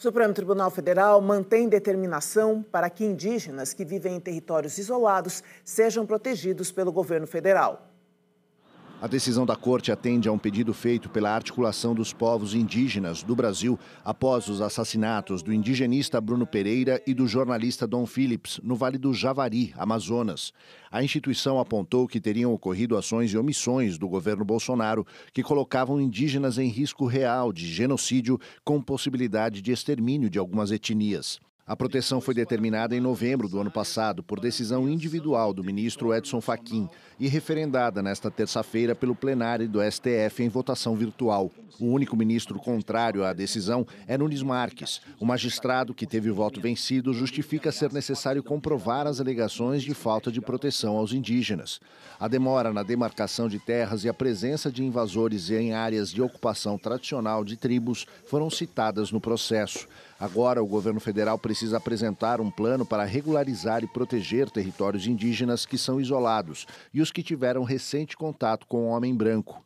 O Supremo Tribunal Federal mantém determinação para que indígenas que vivem em territórios isolados sejam protegidos pelo governo federal. A decisão da corte atende a um pedido feito pela articulação dos povos indígenas do Brasil após os assassinatos do indigenista Bruno Pereira e do jornalista Don Phillips no Vale do Javari, Amazonas. A instituição apontou que teriam ocorrido ações e omissões do governo Bolsonaro que colocavam indígenas em risco real de genocídio com possibilidade de extermínio de algumas etnias. A proteção foi determinada em novembro do ano passado por decisão individual do ministro Edson Fachin e referendada nesta terça-feira pelo plenário do STF em votação virtual. O único ministro contrário à decisão é Nunes Marques. O magistrado que teve o voto vencido justifica ser necessário comprovar as alegações de falta de proteção aos indígenas. A demora na demarcação de terras e a presença de invasores em áreas de ocupação tradicional de tribos foram citadas no processo. Agora, o governo federal precisa apresentar um plano para regularizar e proteger territórios indígenas que são isolados e os que tiveram recente contato com o homem branco.